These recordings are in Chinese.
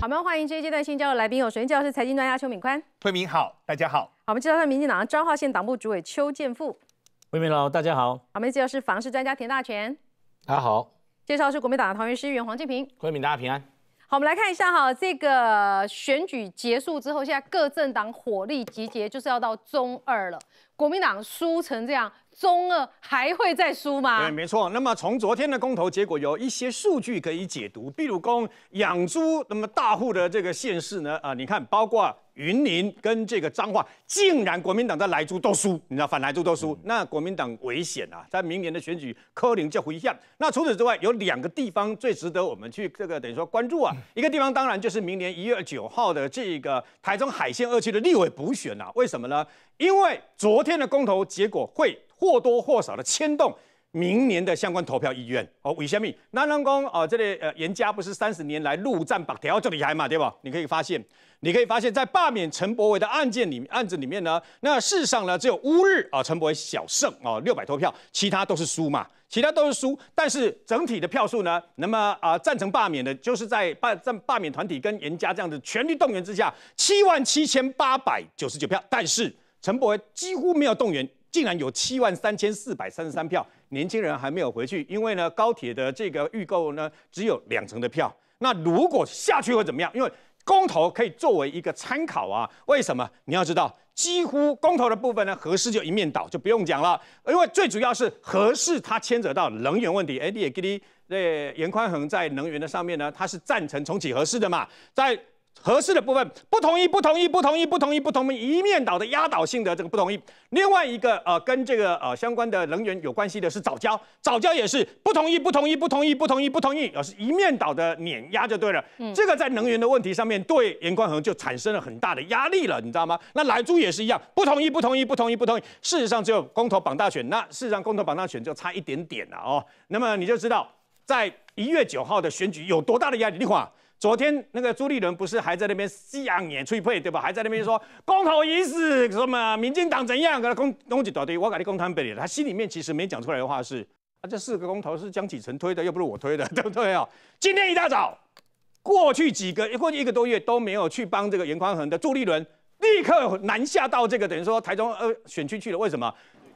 好，我们欢迎这一阶段新交的来宾有首先介绍是财经专家邱敏宽，惠敏，好，大家好。好，我们介绍是民进党彰化县党部主委邱建富，惠迎，老，大家好。好，我们介绍是房事专家田大全，大家好。介绍是国民党的桃园市议员黄建平，惠敏，大家平安。好，我们来看一下哈，这个选举结束之后，现在各政党火力集结，就是要到中二了。国民党输成这样，中二还会再输吗？对，没错。那么从昨天的公投结果，有一些数据可以解读，比如公养猪那么大户的这个县市呢？啊，你看，包括。云林跟这个彰化，竟然国民党在莱州都输，你知道反莱州都输，那国民党危险啊！在明年的选举，柯林就回向。那除此之外，有两个地方最值得我们去这个等于说关注啊，一个地方当然就是明年一月九号的这个台中海线二期的立委补选啊。为什么呢？因为昨天的公投结果会或多或少的牵动。明年的相关投票意愿，哦，为什么？那刚刚哦，这里呃，严家不是三十年来陆战榜条就厉害嘛，对吧？你可以发现，你可以发现，在罢免陈伯伟的案件里，案子里面呢，那事实上呢，只有乌日啊，陈伯伟小胜啊，六百多票，其他都是输嘛，其他都是输。但是整体的票数呢，那么啊，赞成罢免的，就是在罢赞罢免团体跟严家这样的全力动员之下，七万七千八百九十九票，但是陈伯伟几乎没有动员。竟然有七万三千四百三十三票，年轻人还没有回去，因为呢高铁的这个预购呢只有两成的票。那如果下去会怎么样？因为公投可以作为一个参考啊。为什么你要知道？几乎公投的部分呢，合适就一面倒，就不用讲了。因为最主要是合适，它牵扯到能源问题。哎，你也给你呃严宽衡在能源的上面呢，他是赞成重启合适的嘛，在。合适的部分不同意，不同意，不同意，不同意，不同意，一面倒的压倒性的这个不同意。另外一个呃，跟这个呃相关的能源有关系的是早教，早教也是不同意，不同意，不同意，不同意，不同意，而是一面倒的碾压就对了。嗯，这个在能源的问题上面对严冠恒就产生了很大的压力了，你知道吗？那莱猪也是一样，不同意，不同意，不同意，不同意。事实上只有公投绑大选，那事实上公投绑大选就差一点点了哦。那么你就知道在一月九号的选举有多大的压力，你看。昨天那个朱立伦不是还在那边西洋也吹配对吧？还在那边说公投已死，什么民进党怎样？他公公鸡到底，我感觉公投被你他心里面其实没讲出来的话是，啊，这四个公投是江启臣推的，又不是我推的，对不对啊？今天一大早，过去几个，过去一个多月都没有去帮这个严宽恒的朱立伦，立刻南下到这个等于说台中呃选区去了。为什么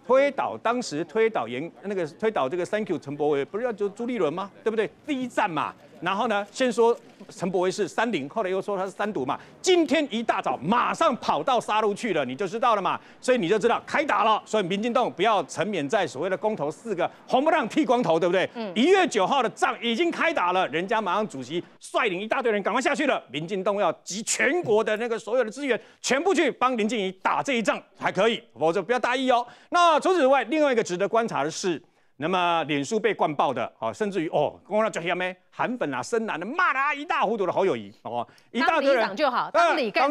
推倒当时推倒严那个推倒这个 Thank you 陈博伟不是要就朱立伦吗？对不对？第一站嘛。然后呢，先说陈伯威是三零，后来又说他是三毒嘛。今天一大早马上跑到杀戮去了，你就知道了嘛。所以你就知道开打了。所以民进党不要沉湎在所谓的公投四个红不让剃光头，对不对？嗯。一月九号的仗已经开打了，人家马上主席率领一大堆人赶快下去了。民进党要集全国的那个所有的资源全部去帮林静怡打这一仗，才可以，否则不要大意哦。那除此之外，另外一个值得观察的是。那么脸书被灌爆的，啊，甚至于哦，刚刚那叫什么？韩粉啊、深蓝的骂他一大糊涂的侯友谊，哦，一大堆人，当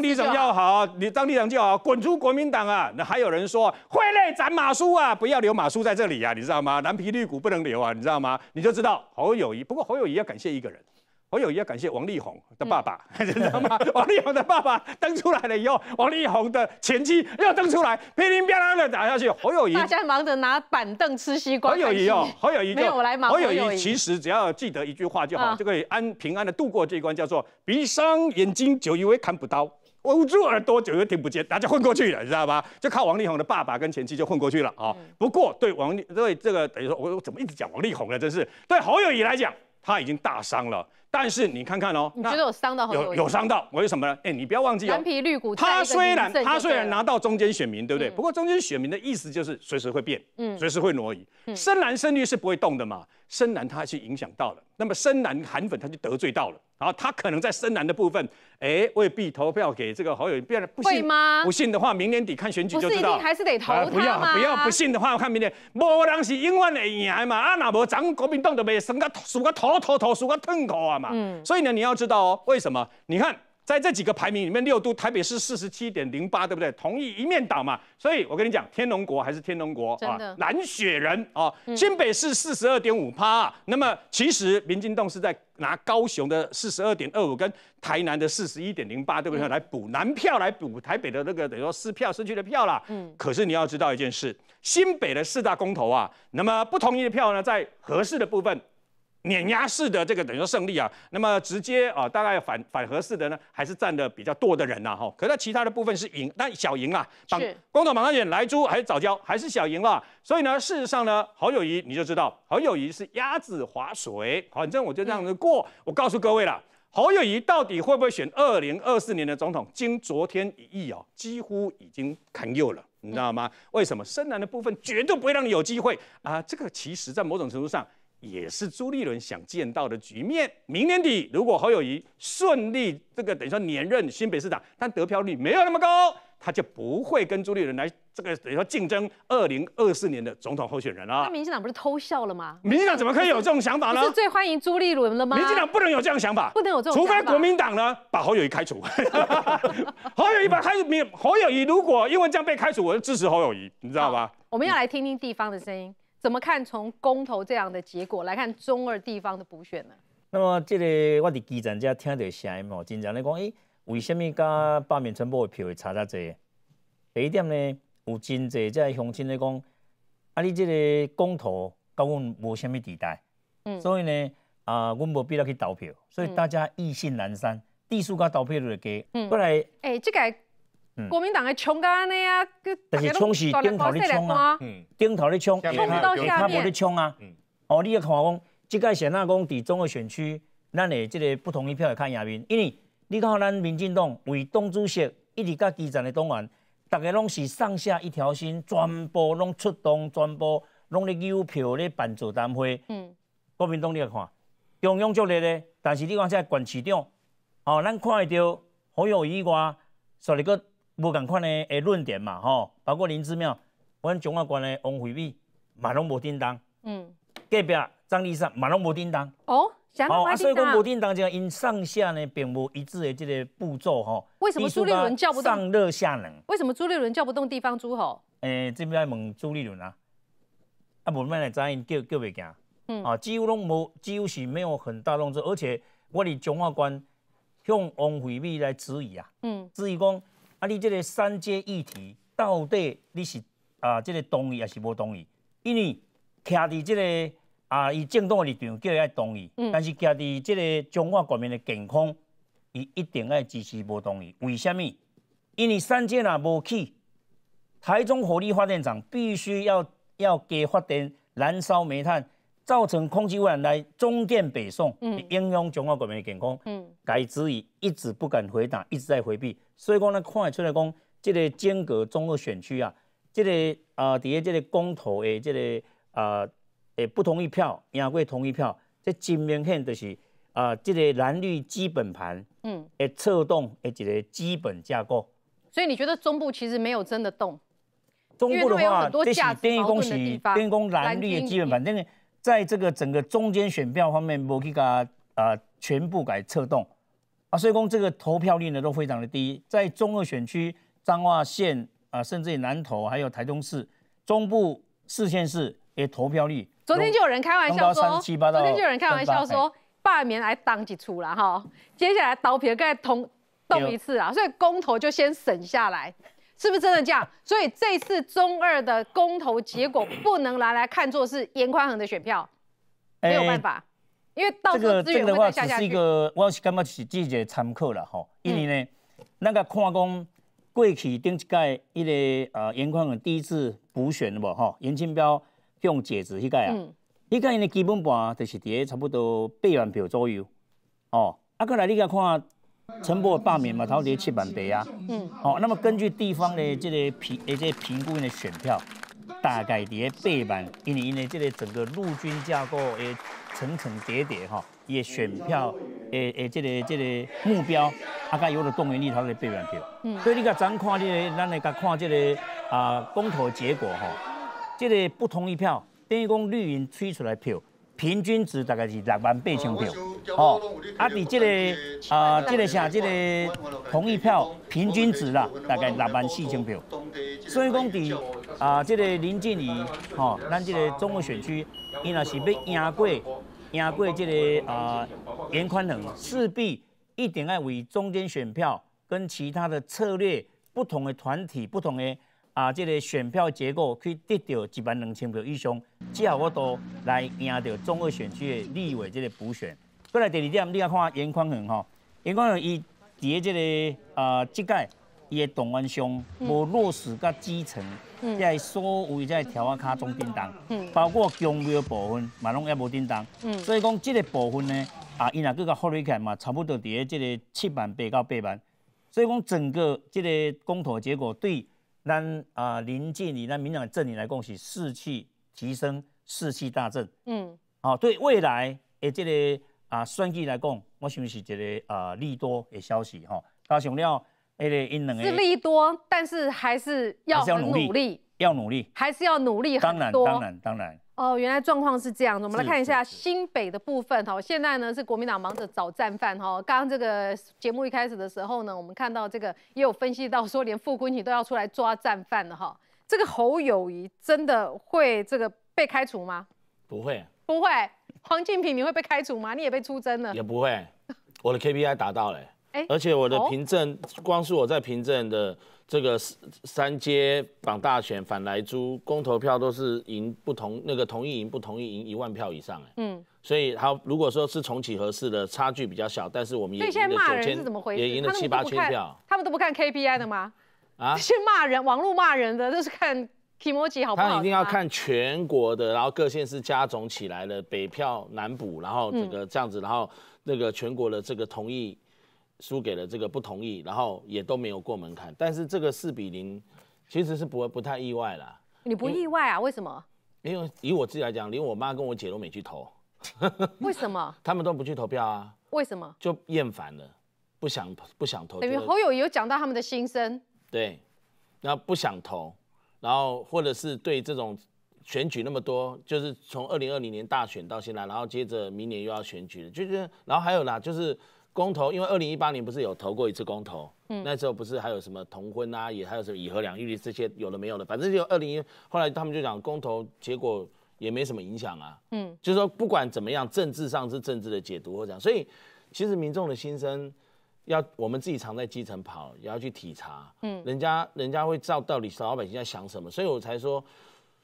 地长就好，你当地长就好，滚出国民党啊！那还有人说会内斩马谡啊，不要留马谡在这里啊，你知道吗？蓝皮绿骨不能留啊，你知道吗？你就知道侯友谊，不过侯友谊要感谢一个人。侯友谊要感谢王力宏的爸爸，知道吗？王力宏的爸爸登出来了以后，王力宏的前妻又登出来，噼里啪啦的打下去。侯友谊大家忙着拿板凳吃西瓜。侯友谊哦，侯友谊忙。侯友谊其实只要记得一句话就好，就可以安平安的度过这关，叫做闭上眼睛就以为看不到，捂住耳朵就又听不见，大家混过去了，你知道吗？就靠王力宏的爸爸跟前妻就混过去了啊。不过对王对这个等于说，我我怎么一直讲王力宏呢？真是对侯友谊来讲，他已经大伤了。但是你看看哦，你觉得有伤到有有伤到我什么？呢？哎，你不要忘记，蓝皮绿骨。他虽然他虽然拿到中间选民，对不对？不过中间选民的意思就是随时会变，嗯，随时会挪移。深蓝深绿是不会动的嘛，深蓝他去影响到了，那么深蓝韩粉他就得罪到了。然后他可能在深蓝的部分，哎，未必投票给这个侯友宜，不不信吗？不信的话，明年底看选举就知道，还是得投他不要，不要，不信的话，我看明年，无人是永远会赢嘛。啊，那无咱国民党就未输个输个头头头，输个痛苦啊嘛。所以呢，你要知道哦，为什么？你看。在这几个排名里面，六都台北市四十七点零八，对不对？同意一面倒嘛，所以我跟你讲，天龙国还是天龙国啊，蓝血人啊，新北市四十二点五趴。那么其实民进党是在拿高雄的四十二点二五跟台南的四十一点零八，对不对？来补南票，来补台北的那个等于说失票失去的票啦。嗯。可是你要知道一件事，新北的四大公投啊，那么不同意的票呢，在合适的部分。碾压式的这个等于说胜利啊，那么直接啊，大概反反合式的呢，还是占的比较多的人呐，哈。可是其他的部分是赢，但小赢啊，党工头党上选，莱猪还是早交，还是小赢了。所以呢，事实上呢，侯友谊你就知道，侯友谊是鸭子划水，反正我就这样子过。我告诉各位了，侯友谊到底会不会选二零二四年的总统？经昨天一役啊，几乎已经堪忧了，你知道吗？为什么深蓝的部分绝对不会让你有机会啊？这个其实在某种程度上。也是朱立伦想见到的局面。明年底，如果侯友谊顺利这个等于说连任新北市长，但得票率没有那么高，他就不会跟朱立伦来这个等于说竞争二零二四年的总统候选人了。那民进党不是偷笑了吗？民进党怎么可以有这种想法呢？是最欢迎朱立伦了吗？民进党不能有这样想法，不能有这种，除非国民党呢把侯友谊开除。侯友谊把开民侯友谊，如果因为这样被开除，我就支持侯友谊，你知道吧？我们要来听听地方的声音。怎么看从公投这样的结果来看中二地方的补选呢？那么这个我基层者听到声音哦，经常在讲，哎，为什么甲罢免全波的票会差得济？第一点呢，有真济个乡亲在讲，啊，你这个公投甲阮无虾米地带，所以呢，啊，阮无必要去投票，所以大家意兴阑珊，地数甲投票率低，不来哎，这个。国民党的冲安尼啊，但是冲是顶头咧冲啊，顶头咧冲，冲不到下面。他无咧冲啊。哦，你要看讲，即个小纳公伫综合选区，咱的即个不同意票也看下面，因为你看咱民进党为党主席一直甲基层的党员，大家拢是上下一条心，全部拢出动，全部拢咧邮票咧办座谈会。嗯。国民党你要看，中央做烈咧，但是你讲在管市长，哦，咱看会到好有意义所以个。无赶款的诶，论点嘛，吼，包括林志妙，阮中华关的王惠美嘛拢无叮当，嗯，隔壁张丽山，嘛拢无叮当。哦，相关关啊。所以讲无叮当，就因上下呢，并无一致的这个步骤，吼。为什么朱立伦叫不动？上热下冷。为什么朱立伦叫不动地方诸侯？诶，这边要问朱立伦啊，啊，无咩来知因叫叫袂行？嗯，啊，几乎拢无，几乎是没有很大动作，而且我哋中华关向王惠美来质疑啊，嗯，质疑讲。啊！你这个三阶议题到底你是啊？这个同意还是无同意？因为徛伫这个啊，伊政党的立场叫伊爱同意，但是徛伫这个中华国民的健康，伊一定爱支持无同意。为什么？因为三阶若无去，台中火力发电厂必须要要加发电燃烧煤炭。造成空气污染来中电北送，嗯，影响中华国民的健康。嗯，该质疑一直不敢回答，一直在回避。所以讲，呢，看得出来，讲这个间隔中二选区啊，这个啊底下这个公投的这个啊，诶不同意票，也过同意票，这真明显就是啊，这个蓝绿基本盘，嗯，会策动，会一个基本架构。所以你觉得中部其实没有真的动，中部的话，这是电工是电工蓝绿的基本盘，这个。在这个整个中间选票方面，摩羯啊，全部改策动啊，所以公这个投票率呢都非常的低。在中二选区彰化县啊，甚至于南投还有台中市中部四县市，也投票率昨天就有人开玩笑说，昨天就有人开玩笑说罢免来当几出了哈，接下来刀皮再同动一次啊，所以公投就先省下来。是不是真的这样？所以这次中二的公投结果不能拿来看作是严宽恒的选票，没有办法，因为这个资源的话下是一个，我是感觉是只一个参考啦吼。因为呢，那个看讲过去顶一届，一个呃严宽恒第一次补选无吼，严金彪用解职一届啊，一届因的基本盘就是伫差不多百万票左右，哦，啊，过来你甲看。陈伯罢免嘛，陶德七万票啊。嗯。好，那么根据地方的这个评，诶，这评估的选票，大概在八万，因为因为这个整个陆军架构也层层叠叠哈，也选票诶诶，这个这个目标大概有了动员力，他才八万票。嗯。所以你甲咱看这个，咱来甲看这个啊公投结果哈，这个不同意票等于讲绿营推出来票。平均值大概是六万八千票，哦，啊，伫这个啊，这个下这个同意票平均值啦，大概六万四千票。所以讲，伫啊，这个林静怡，吼，咱这个综合选区，伊若是要赢过赢过这个啊，严宽仁，势必一点要为中间选票跟其他的策略不同的团体不同的。啊！这个选票结构去得到一万两千票以上，之后，我都来赢得中二选区的立委这个补选。本来第二点，你要看严宽恒吼，严宽恒伊诶这个啊，即届伊诶动员上无落实甲基层，即个所谓在调啊卡中叮当，包括经费部分嘛拢也无叮当。所以讲这个部分呢，啊，伊佫个个覆起来嘛，差不多伫诶这个七万八到八万。所以讲整个这个公投结果对。那啊，邻近你那民党阵营来恭喜，士气提升，士气大振。嗯，好，对未来，诶，这个啊，算计来讲，我想是一个啊利多的消息哈。他想了，哎，因两个是利多，但是还是要努力，要努力，还是要努力，当然，当然，当然。哦，原来状况是这样的。我们来看一下新北的部分哈。现在呢是国民党忙着找战犯哈。刚这个节目一开始的时候呢，我们看到这个也有分析到说，连傅昆萁都要出来抓战犯了哈。这个侯友谊真的会这个被开除吗？不会，不会。黄靖平你会被开除吗？你也被出征了？也不会，我的 KPI 达到嘞，而且我的凭证，光是我在凭证的。这个三三阶榜大选反来租公投票都是赢不同那个同意赢不同意赢一万票以上哎，嗯，所以他如果说是重启合适的差距比较小，但是我们也赢了九千，也赢了七八千票，他们都不看 KPI 的吗？啊，先骂人，网络骂人的都是看 k i m o j i 好不好？他一定要看全国的，然后各县市加总起来了，北票南补，然后这个这样子，然后那个全国的这个同意。输给了这个不同意，然后也都没有过门槛。但是这个四比零其实是不不太意外啦。你不意外啊？为什么？因为以我自己来讲，连我妈跟我姐都没去投。为什么？他们都不去投票啊？为什么？就厌烦了，不想不想投。等于侯友有讲到他们的心声。对，那不想投，然后或者是对这种选举那么多，就是从二零二零年大选到现在，然后接着明年又要选举，就是得，然后还有啦，就是。公投，因为二零一八年不是有投过一次公投，嗯，那时候不是还有什么同婚啊，也还有什么以和两玉这些有的没有的，反正就二零一后来他们就讲公投结果也没什么影响啊，嗯，就是说不管怎么样，政治上是政治的解读或者所以其实民众的心声，要我们自己常在基层跑，也要去体察，嗯，人家人家会知道到底是老百姓在想什么，所以我才说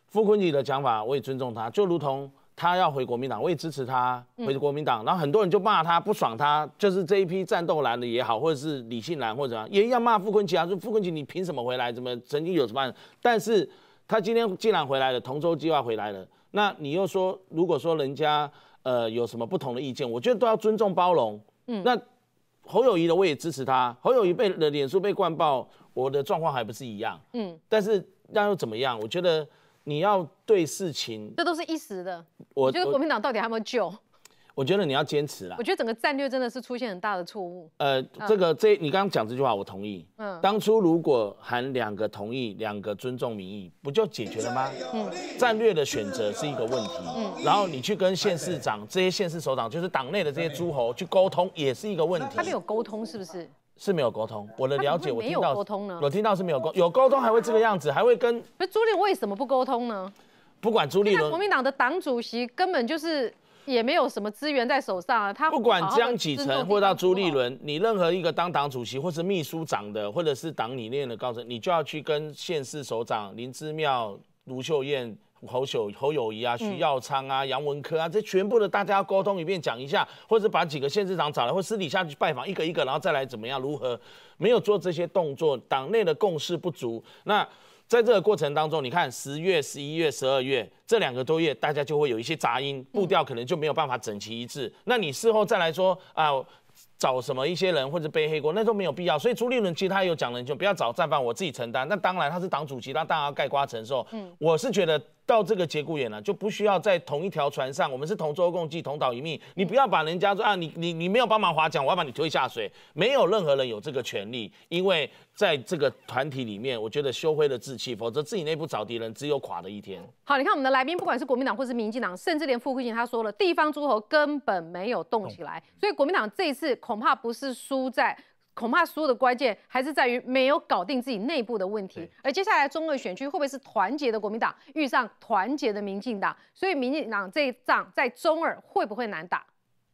傅昆萁的讲法我也尊重他，就如同。他要回国民党，我也支持他回国民党。然后很多人就骂他不爽他，就是这一批战斗蓝的也好，或者是理性蓝或者怎么样，也一骂傅昆奇啊，说傅昆奇你凭什么回来？怎么曾经有什么？但是他今天既然回来了，同舟计划回来了，那你又说如果说人家呃有什么不同的意见，我觉得都要尊重包容。嗯，那侯友谊的我也支持他，侯友谊被脸书被灌爆，我的状况还不是一样。嗯，但是那又怎么样？我觉得。你要对事情，这都是一时的。我觉得国民党到底还有没有救？我觉得你要坚持了。我觉得整个战略真的是出现很大的错误。呃，这个这你刚刚讲这句话，我同意。嗯，当初如果喊两个同意，两个尊重民意，不就解决了吗？嗯，战略的选择是一个问题。嗯，然后你去跟县市长这些县市首长，就是党内的这些诸侯去沟通，也是一个问题。他没有沟通，是不是？是没有沟通，我的了解，我听到有听到是没有沟有沟通还会这个样子，还会跟。朱立为什么不沟通呢？不管朱立伦，国民党的党主席根本就是也没有什么资源在手上啊。他不管江启程或到朱立伦，你任何一个当党主席或是秘书长的，或者是党里面的高层，你就要去跟县市首长林芝妙、卢秀燕。侯友侯友谊啊，徐耀昌啊、杨文科啊，这全部的大家要沟通一遍，讲一下，或者把几个县市长找来，或私底下去拜访一个一个，然后再来怎么样如何？没有做这些动作，党内的共识不足。那在这个过程当中，你看十月、十一月、十二月，这两个多月，大家就会有一些杂音，步调可能就没有办法整齐一致。那你事后再来说啊。找什么一些人或者背黑锅，那都没有必要。所以朱立伦其实他有讲了，就不要找战犯，我自己承担。那当然他是党主席，那当然要盖瓜承受。嗯，我是觉得到这个节骨眼了，就不需要在同一条船上，我们是同舟共济，同岛一命。你不要把人家说啊，你你你没有帮忙划桨，我要把你推下水。没有任何人有这个权利，因为在这个团体里面，我觉得羞愧的志气，否则自己内部找敌人，只有垮的一天。好，你看我们的来宾，不管是国民党或是民进党，甚至连傅贵进他说了，地方诸侯根本没有动起来，所以国民党这次。恐怕不是输在，恐怕输的关键还是在于没有搞定自己内部的问题。而接下来中二选区会不会是团结的国民党遇上团结的民进党？所以民进党这一仗在中二会不会难打？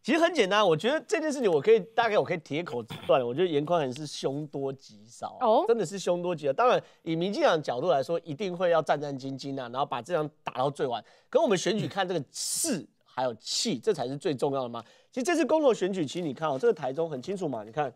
其实很简单，我觉得这件事情我可以大概我可以铁口断，我觉得严宽很是凶多吉少哦，真的是凶多吉少。当然以民进党角度来说，一定会要战战兢兢啊，然后把这场打到最晚。可我们选举看这个势。还有气，这才是最重要的吗？其实这次公投选举，其实你看哦，这个台中很清楚嘛。你看，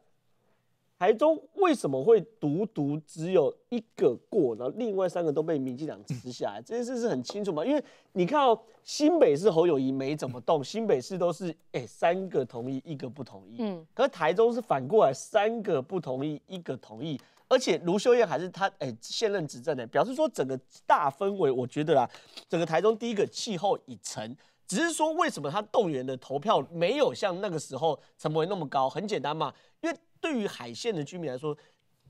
台中为什么会独独只有一个过，然后另外三个都被民进党吃下来，这件事是很清楚嘛？因为你看哦，新北市侯友谊没怎么动，新北市都是哎三个同意，一个不同意。嗯，可是台中是反过来，三个不同意，一个同意，而且卢秀燕还是他哎现任执政的，表示说整个大氛围，我觉得啦，整个台中第一个气候已成。只是说，为什么他动员的投票没有像那个时候成本那么高？很简单嘛，因为对于海线的居民来说，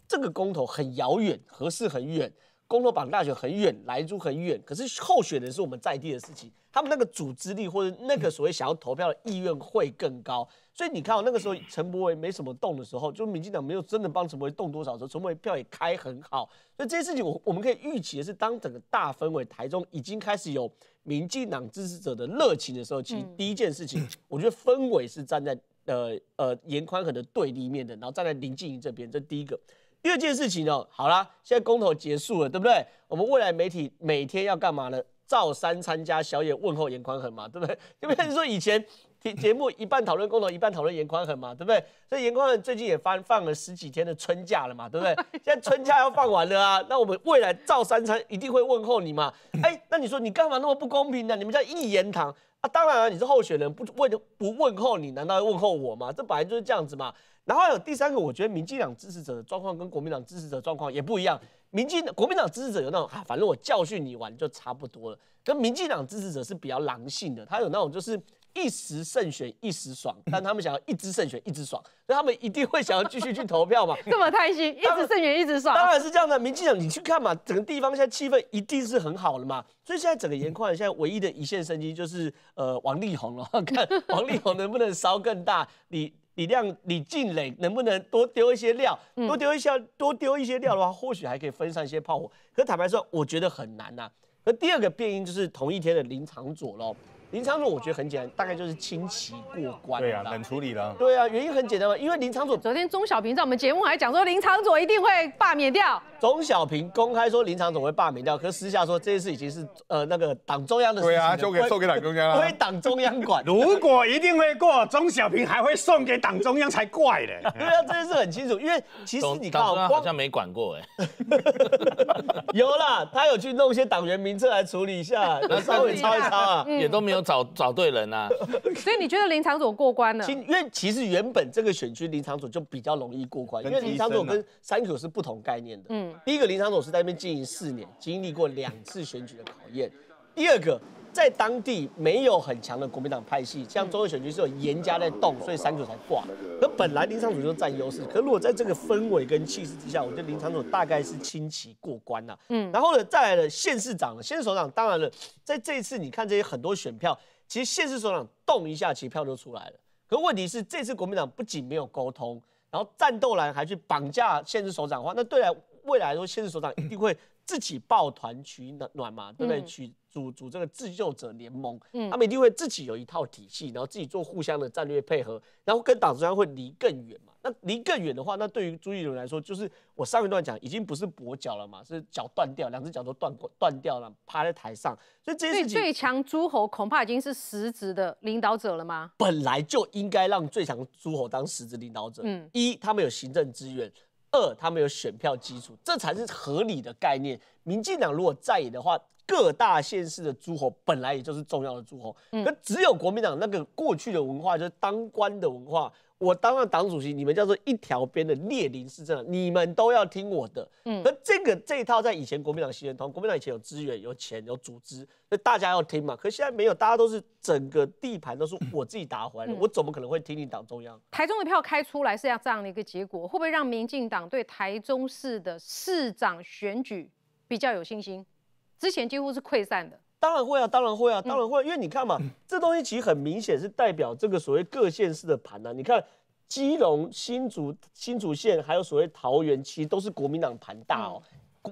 这个公投很遥远，合适很远。公投榜大选很远，来住很远，可是候选人是我们在地的事情，他们那个组织力或者那个所谓想要投票的意愿会更高。所以你看，我那个时候陈伯维没什么动的时候，就民进党没有真的帮陈伯维动多少，时候陈伯维票也开很好。所以这些事情，我我们可以预期的是，当整个大分委台中已经开始有民进党支持者的热情的时候，其实第一件事情，我觉得分委是站在呃呃严宽很的对立面的，然后站在林静怡这边，这第一个。第二件事情哦，好啦，现在公投结束了，对不对？我们未来媒体每天要干嘛呢？造三参加小野问候严宽衡嘛，对不对？就别你说以前节节目一半讨论公投，一半讨论严宽衡嘛，对不对？所以严宽衡最近也放放了十几天的春假了嘛，对不对？现在春假要放完了啊，那我们未来造三餐一定会问候你嘛？哎，那你说你干嘛那么不公平呢？你们叫一言堂啊？当然了，你是候选人，不问不问候你，难道要问候我吗？这本来就是这样子嘛。然后有第三个，我觉得民进党支持者的状况跟国民党支持者状况也不一样。民进国民党支持者有那种，反正我教训你完就差不多了；跟民进党支持者是比较狼性的，他有那种就是一时胜选一时爽，但他们想要一直胜选一直爽，所以他们一定会想要继续去投票嘛。这么贪心，一直胜选一直爽，当然是这样的。民进党，你去看嘛，整个地方现在气氛一定是很好了嘛。所以现在整个严宽现在唯一的一线生机就是呃王力宏了，看王力宏能不能烧更大。你。李亮、李庆磊能不能多丢一些料？多丢一下，多丢一些料的话，或许还可以分散一些炮火。可坦白说，我觉得很难呐。那第二个变音就是同一天的林长左喽。林苍佐，我觉得很简单，大概就是亲戚过关，对啊，冷处理了。对啊，原因很简单嘛，因为林苍佐昨天钟小平在我们节目还讲说，林苍佐一定会罢免掉。钟小平公开说林苍总会罢免掉，可私下说这件事已经是呃那个党中央的事情。对啊，交给送给党中央了。归党中央管。如果一定会过，钟小平还会送给党中央才怪呢。对啊，这件事很清楚，因为其实你靠，好像没管过哎。有啦，他有去弄一些党员名册来处理一下，稍微抄一抄啊，也都没有。找找对人呐，所以你觉得林场所过关了？因为其实原本这个选区林场所就比较容易过关，因为林场所跟三口是不同概念的。嗯，第一个林场所是在那边经营四年，经历过两次选举的考验，第二个。在当地没有很强的国民党派系，像中央选举是有严加在动，所以三组才挂。那本来林尚祖就占优势，可如果在这个氛围跟气势之下，我觉得林尚祖大概是轻骑过关了。嗯，然后呢，再来的县市长、县市首长。当然了，在这一次你看这些很多选票，其实县市首长动一下，其实票就出来了。可问题是，这次国民党不仅没有沟通，然后战斗栏还去绑架县市首长，的话那对来未来说，县市首长一定会。自己抱团取暖嘛，对不对？取组组这个自救者联盟，他们一定会自己有一套体系，然后自己做互相的战略配合，然后跟党中央会离更远嘛。那离更远的话，那对于朱一龙来说，就是我上一段讲已经不是跛脚了嘛，是脚断掉，两只脚都断断掉了，趴在台上。所以这些最强诸侯恐怕已经是实质的领导者了吗？本来就应该让最强诸侯当实质领导者。嗯，一他们有行政资源。二，他们有选票基础，这才是合理的概念。民进党如果在意的话，各大县市的诸侯本来也就是重要的诸侯，嗯，那只有国民党那个过去的文化，就是当官的文化。我当上党主席，你们叫做一条边的列宁式样，你们都要听我的。嗯，那这个这一套在以前国民党行认通，国民党以前有资源、有钱、有组织，那大家要听嘛。可现在没有，大家都是整个地盘都是我自己打回来，的，我怎么可能会听你党中央？台中的票开出来是要这样的一个结果，会不会让民进党对台中市的市长选举比较有信心？之前几乎是溃散的。当然会啊，当然会啊，当然会，因为你看嘛，这东西其实很明显是代表这个所谓各县市的盘呐。你看，基隆、新竹、新竹县，还有所谓桃园，其实都是国民党盘大哦。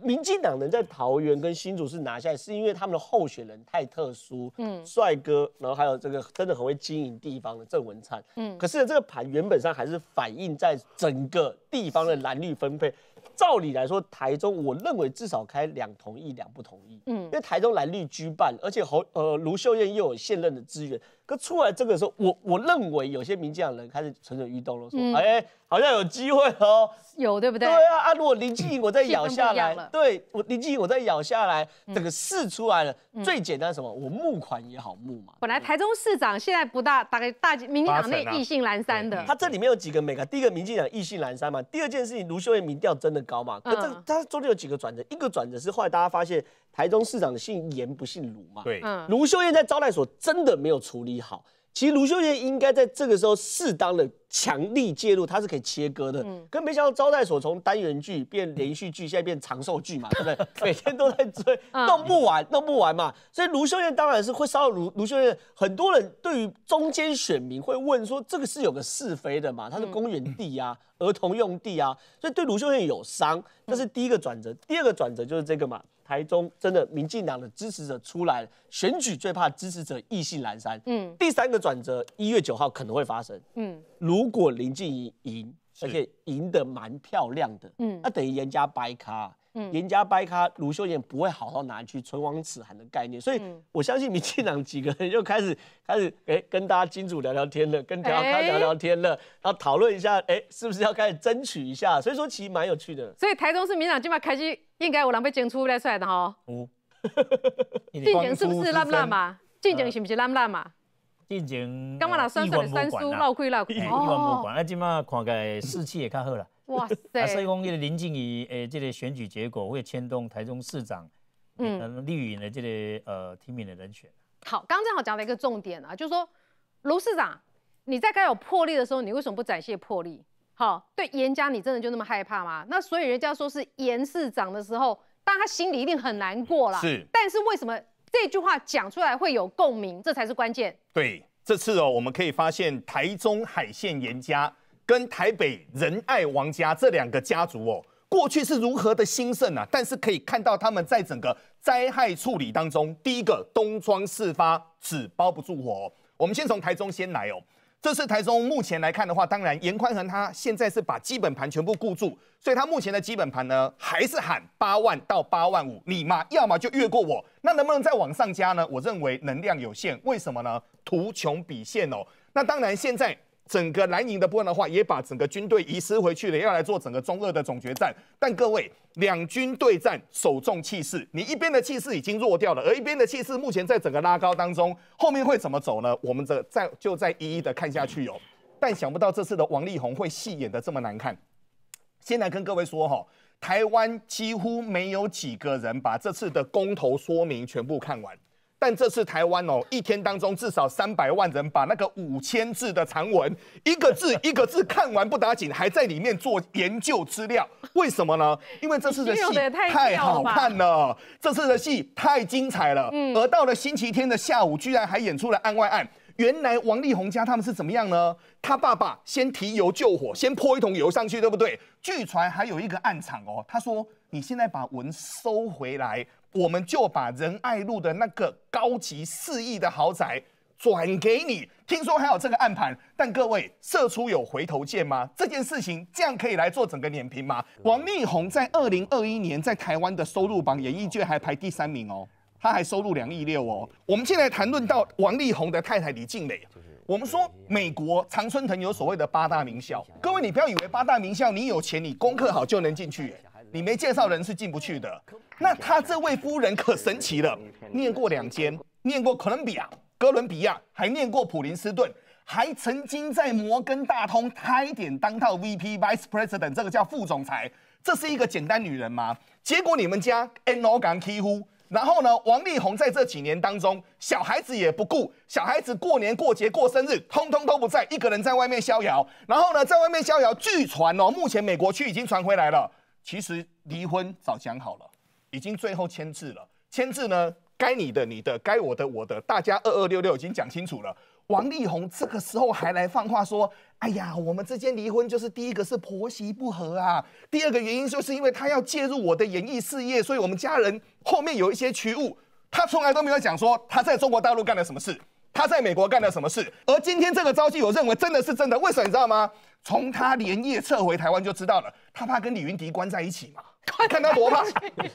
民进党能在桃园跟新竹是拿下，是因为他们的候选人太特殊，嗯，帅哥，然后还有这个真的很会经营地方的郑文灿，嗯。可是这个盘原本上还是反映在整个地方的蓝绿分配。照理来说，台中我认为至少开两同意两不同意，嗯，因为台中蓝绿居办，而且侯呃卢秀燕又有现任的资源，可出来这个时候，我我认为有些民进党人开始蠢蠢欲动了，说，哎。好像有机会哦，有对不对？对啊啊！如果林志颖我再咬下来，对我林志颖我再咬下来，整个试出来了。最简单什么？我募款也好募嘛。本来台中市长现在不大，大概大民进党内异性阑珊的。他这里面有几个美感？第一个民进党异性阑珊嘛，第二件事情卢秀燕民调真的高嘛。可这他中间有几个转折，一个转折是后来大家发现台中市长姓严不姓卢嘛。对，卢秀燕在招待所真的没有处理好。其实卢秀燕应该在这个时候适当的强力介入，它是可以切割的。嗯，可没想到招待所从单元剧变连续剧，现在变长寿剧嘛，对不对？每天都在追，弄不完，弄不完嘛。所以卢秀燕当然是会烧卢。卢秀燕很多人对于中间选民会问说，这个是有个是非的嘛？它是公园地啊，儿童用地啊，所以对卢秀燕有伤。这是第一个转折，第二个转折就是这个嘛。台中真的，民进党的支持者出来选举最怕支持者意兴阑珊。嗯，第三个转折，一月九号可能会发生。嗯，如果林静怡赢，而且赢得蛮漂亮的，嗯，那等于人家白卡。严家掰卡，卢秀燕不会好到哪里去，唇亡齿寒的概念，所以我相信民进党几个人就开始开始，哎，跟大家金主聊聊天了，跟调康聊聊天了，然后讨论一下，哎，是不是要开始争取一下？所以说其实蛮有趣的。所以台中市民党今晚开始，应该有人被检出出来的吼。嗯，进争是不是烂烂嘛？进争是不是烂烂嘛？进争。刚刚那算算的三输，绕开绕开。那今麦看个士气也较好了。哇塞！社会工业的林静怡，诶，这个选举结果会牵动台中市长，嗯，绿营的这些呃提名的人选。好，刚正好讲了一个重点啊，就是说卢市长，你在该有魄力的时候，你为什么不展现魄力？好，对严家，你真的就那么害怕吗？那所以人家说是严市长的时候，当他心里一定很难过了。是。但是为什么这句话讲出来会有共鸣？这才是关键。对，这次哦，我们可以发现台中海线严家。跟台北仁爱王家这两个家族哦，过去是如何的兴盛呢？但是可以看到他们在整个灾害处理当中，第一个东窗事发，纸包不住火。我们先从台中先来哦。这次台中目前来看的话，当然严宽恒他现在是把基本盘全部固住，所以他目前的基本盘呢还是喊八万到八万五，你嘛要么就越过我，那能不能再往上加呢？我认为能量有限，为什么呢？图穷匕现哦。那当然现在。整个南营的部分的话，也把整个军队遗失回去了，要来做整个中二的总决战。但各位，两军对战，首重气势。你一边的气势已经弱掉了，而一边的气势目前在整个拉高当中，后面会怎么走呢？我们这再就再一一的看下去哦。但想不到这次的王力宏会戏演的这么难看。先来跟各位说哈，台湾几乎没有几个人把这次的公投说明全部看完。但这次台湾哦，一天当中至少三百万人把那个五千字的长文，一个字一个字看完不打紧，还在里面做研究资料。为什么呢？因为这次的戏太好看了，这次的戏太精彩了。嗯。而到了星期天的下午，居然还演出了《案外案》。原来王力宏家他们是怎么样呢？他爸爸先提油救火，先泼一桶油上去，对不对？据传还有一个暗场哦。他说：“你现在把文收回来。”我们就把仁爱路的那个高级四亿的豪宅转给你，听说还有这个暗盘，但各位射出有回头箭吗？这件事情这样可以来做整个脸皮吗？王力宏在二零二一年在台湾的收入榜演艺界还排第三名哦，他还收入两亿六哦。我们现在谈论到王力宏的太太李静蕾，我们说美国常春藤有所谓的八大名校，各位你不要以为八大名校你有钱你功课好就能进去。你没介绍人是进不去的。那他这位夫人可神奇了，念过两间，念过哥伦比亚，哥伦比亚还念过普林斯顿，还曾经在摩根大通开点当到 VP Vice President，这个叫副总裁。这是一个简单女人吗？结果你们家 n o c h k 然后呢，王力宏在这几年当中，小孩子也不顾，小孩子过年过节过生日，通通都不在，一个人在外面逍遥。然后呢，在外面逍遥，据传哦，目前美国区已经传回来了。其实离婚早讲好了，已经最后签字了。签字呢，该你的你的，该我的我的，大家二二六六已经讲清楚了。王力宏这个时候还来放话说：“哎呀，我们之间离婚就是第一个是婆媳不和啊，第二个原因就是因为他要介入我的演艺事业，所以我们家人后面有一些起物。”他从来都没有讲说他在中国大陆干了什么事，他在美国干了什么事。而今天这个招妓，我认为真的是真的。为什么你知道吗？从他连夜撤回台湾就知道了。他怕跟李云迪关在一起嘛？看他罗怕，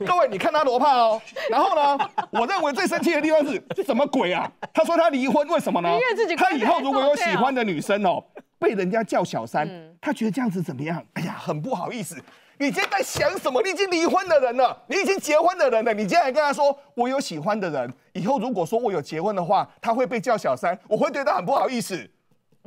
各位你看他罗怕哦。然后呢，我认为最生气的地方是，这什么鬼啊？他说他离婚，为什么呢？他以后如果有喜欢的女生哦，被人家叫小三，他觉得这样子怎么样？哎呀，很不好意思。你今天在想什么？你已经离婚的人了，你已经结婚的人了，你今天还跟他说我有喜欢的人，以后如果说我有结婚的话，他会被叫小三，我会对他很不好意思。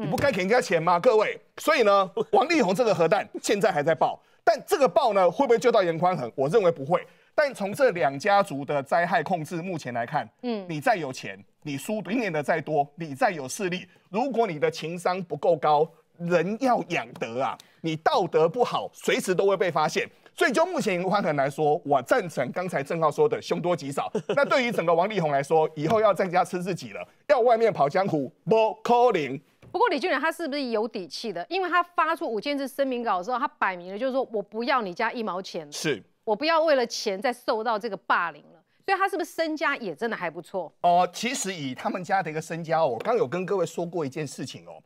你不该给人家钱吗，各位？所以呢，王力宏这个核弹现在还在爆，但这个爆呢，会不会救到严宽恒？我认为不会。但从这两家族的灾害控制目前来看，嗯，你再有钱，你输念的再多，你再有势力，如果你的情商不够高，人要养德啊，你道德不好，随时都会被发现。所以就目前严宽恒来说，我赞成刚才郑浩说的凶多吉少。那对于整个王力宏来说，以后要在家吃自己了，要外面跑江湖。不 calling。不过李俊仁他是不是有底气的？因为他发出五千字声明稿之候，他摆明了就是说我不要你家一毛钱，是我不要为了钱再受到这个霸凌了。所以他是不是身家也真的还不错？哦，其实以他们家的一个身家，我刚有跟各位说过一件事情哦。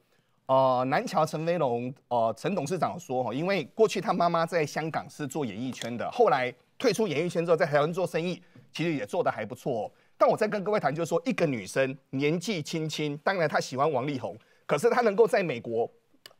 呃，南桥陈飞龙，呃，陈董事长说哈，因为过去他妈妈在香港是做演艺圈的，后来退出演艺圈之后，在台湾做生意，其实也做的还不错。但我在跟各位谈，就是说一个女生年纪轻轻，当然她喜欢王力宏。可是他能够在美国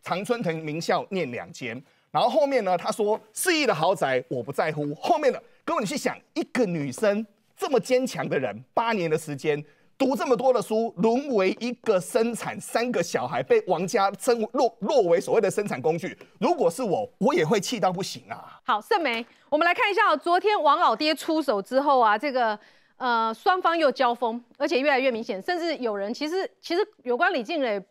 常春藤名校念两间。然后后面呢？他说四亿的豪宅我不在乎。后面的各位，你去想，一个女生这么坚强的人，八年的时间读这么多的书，沦为一个生产三个小孩，被王家争落落为所谓的生产工具。如果是我，我也会气到不行啊！好，盛梅，我们来看一下昨天王老爹出手之后啊，这个呃双方又交锋，而且越来越明显，甚至有人其实其实有关李静蕾。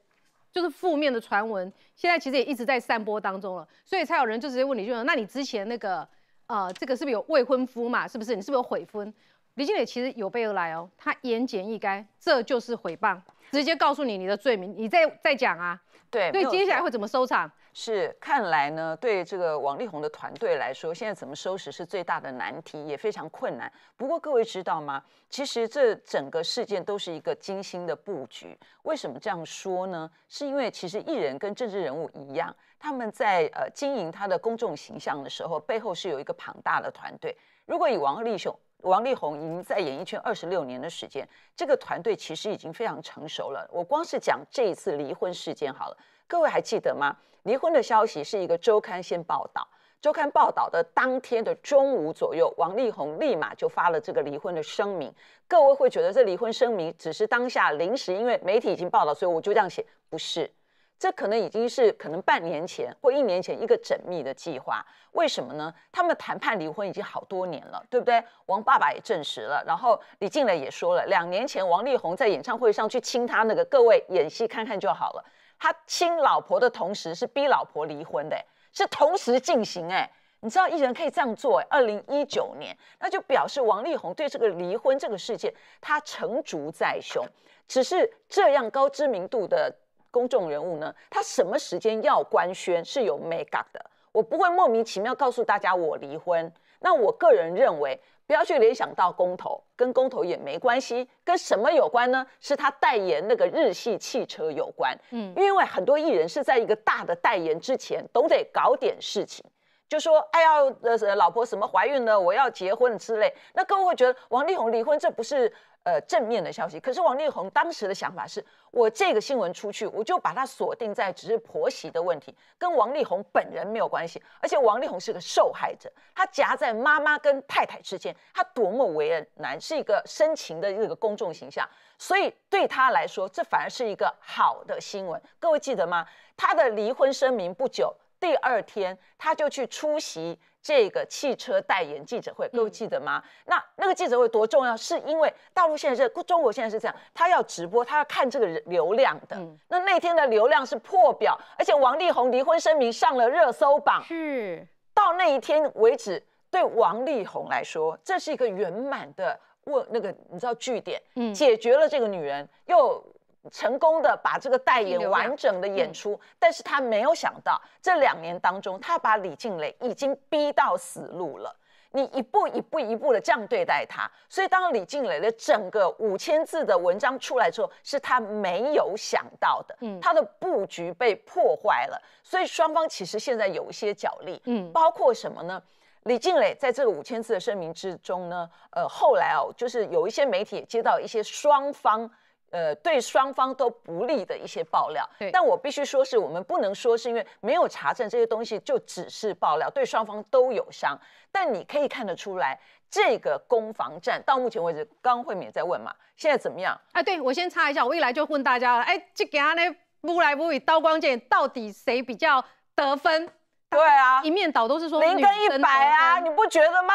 就是负面的传闻，现在其实也一直在散播当中了。所以才有人就直接问李俊理：“那你之前那个，呃，这个是不是有未婚夫嘛？是不是你是不是有悔婚？”李俊理其实有备而来哦，他言简意赅，这就是毁谤，直接告诉你你的罪名。你再再讲啊？对，所以接下来会怎么收场？是，看来呢，对这个王力宏的团队来说，现在怎么收拾是最大的难题，也非常困难。不过各位知道吗？其实这整个事件都是一个精心的布局。为什么这样说呢？是因为其实艺人跟政治人物一样，他们在呃经营他的公众形象的时候，背后是有一个庞大的团队。如果以王力宏，王力宏已经在演艺圈二十六年的时间，这个团队其实已经非常成熟了。我光是讲这一次离婚事件好了。各位还记得吗？离婚的消息是一个周刊先报道，周刊报道的当天的中午左右，王力宏立马就发了这个离婚的声明。各位会觉得这离婚声明只是当下临时，因为媒体已经报道，所以我就这样写。不是，这可能已经是可能半年前或一年前一个缜密的计划。为什么呢？他们谈判离婚已经好多年了，对不对？王爸爸也证实了，然后李静蕾也说了，两年前王力宏在演唱会上去亲他那个，各位演戏看看就好了。他亲老婆的同时是逼老婆离婚的，是同时进行哎，你知道艺人可以这样做哎？二零一九年，那就表示王力宏对这个离婚这个事件他成竹在胸，只是这样高知名度的公众人物呢，他什么时间要官宣是有 up 的，我不会莫名其妙告诉大家我离婚。那我个人认为。不要去联想到公投，跟公投也没关系，跟什么有关呢？是他代言那个日系汽车有关。嗯，因为很多艺人是在一个大的代言之前，都得搞点事情，就说：“哎呀，呃，老婆什么怀孕了，我要结婚之类。”那各位会觉得王力宏离婚这不是？呃，正面的消息。可是王力宏当时的想法是，我这个新闻出去，我就把它锁定在只是婆媳的问题，跟王力宏本人没有关系。而且王力宏是个受害者，他夹在妈妈跟太太之间，他多么为难，是一个深情的一个公众形象。所以对他来说，这反而是一个好的新闻。各位记得吗？他的离婚声明不久，第二天他就去出席。这个汽车代言记者会，各位记得吗？那那个记者会多重要，是因为大陆现在是，中国现在是这样，他要直播，他要看这个流量的。那那天的流量是破表，而且王力宏离婚声明上了热搜榜。是，到那一天为止，对王力宏来说，这是一个圆满的问，那个你知道据点，解决了这个女人又。成功的把这个代言完整的演出，但是他没有想到这两年当中，他把李静蕾已经逼到死路了。你一步一步一步的这样对待他，所以当李静蕾的整个五千字的文章出来之后，是他没有想到的，嗯，他的布局被破坏了。所以双方其实现在有一些角力，嗯，包括什么呢？李静蕾在这个五千字的声明之中呢，呃，后来哦，就是有一些媒体接到一些双方。呃，对双方都不利的一些爆料。但我必须说，是我们不能说是因为没有查证这些东西，就只是爆料，对双方都有伤。但你可以看得出来，这个攻防战到目前为止，刚慧敏在问嘛，现在怎么样？啊，对，我先插一下，我一来就问大家了，哎，这给他那不来不回刀光剑，到底谁比较得分？对啊，一面倒都是说零跟一百啊，你不觉得吗？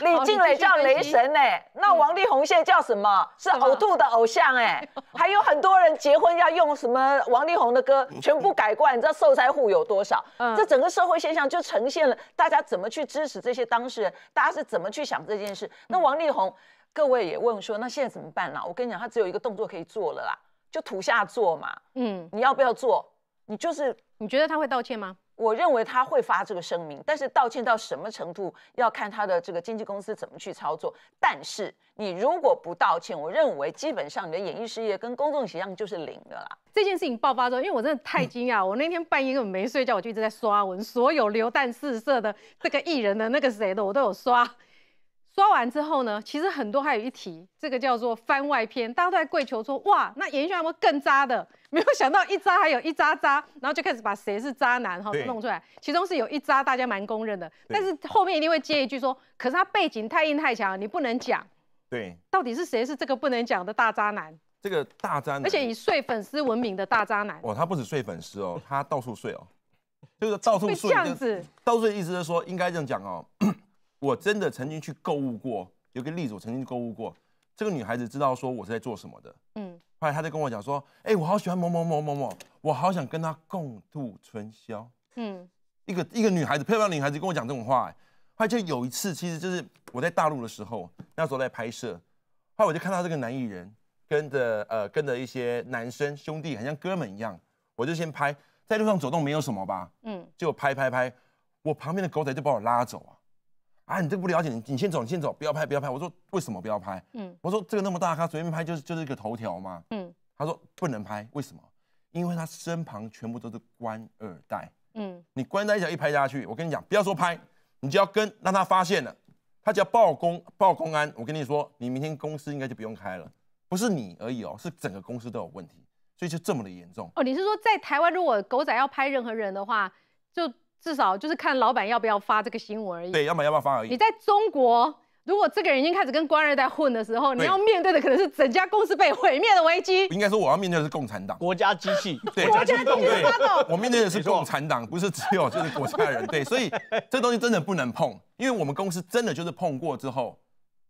李静磊叫雷神呢，那王力宏现在叫什么？是呕吐的偶像哎，还有很多人结婚要用什么王力宏的歌，全部改过，你知道受灾户有多少？这整个社会现象就呈现了大家怎么去支持这些当事人，大家是怎么去想这件事。那王力宏，各位也问说，那现在怎么办呢？我跟你讲，他只有一个动作可以做了啦，就土下做嘛。嗯，你要不要做？你就是你觉得他会道歉吗？我认为他会发这个声明，但是道歉到什么程度要看他的这个经纪公司怎么去操作。但是你如果不道歉，我认为基本上你的演艺事业跟公众形象就是零的啦。这件事情爆发之后，因为我真的太惊讶，我那天半夜我没睡觉，我就一直在刷文，所有流弹四射的这个艺人的那个谁的，我都有刷。抓完之后呢，其实很多还有一题，这个叫做番外篇。大家都在跪求说：“哇，那严选他们更渣的。”没有想到一渣还有一渣渣，然后就开始把谁是渣男哈弄出来。其中是有一渣大家蛮公认的，但是后面一定会接一句说：“可是他背景太硬太强，你不能讲。”对，到底是谁是这个不能讲的大渣男？这个大渣，而且以睡粉丝闻名的大渣男哦，他不止睡粉丝哦，他到处睡哦，就是到处睡。这样子到处意思是说，应该这样讲哦。我真的曾经去购物过，有个例子，我曾经购物过。这个女孩子知道说我是在做什么的，嗯。后来她就跟我讲说：“哎，我好喜欢某某某某某，我好想跟她共度春宵。”嗯，一个一个女孩子，漂亮女孩子跟我讲这种话，来就有一次，其实就是我在大陆的时候，那时候在拍摄，后来我就看到这个男艺人跟着呃跟着一些男生兄弟，好像哥们一样，我就先拍在路上走动，没有什么吧，嗯，就拍拍拍，我旁边的狗仔就把我拉走啊。啊，你这不了解，你你先走，你先走，不要拍，不要拍。我说为什么不要拍？嗯，我说这个那么大咖，随便拍就是就是一个头条嘛。嗯，他说不能拍，为什么？因为他身旁全部都是官二代。嗯，你官二代一脚一拍下去，我跟你讲，不要说拍，你就要跟，让他发现了，他只要报公报公安。我跟你说，你明天公司应该就不用开了，不是你而已哦，是整个公司都有问题，所以就这么的严重。哦，你是说在台湾，如果狗仔要拍任何人的话，就？至少就是看老板要不要发这个新闻而已。对，要么要不要发而已。你在中国，如果这个人已经开始跟官二代混的时候，你要面对的可能是整家公司被毁灭的危机。应该说，我要面对的是共产党、国家机器、国家动 我面对的是共产党，不是只有就是国家人。对，所以这东西真的不能碰，因为我们公司真的就是碰过之后，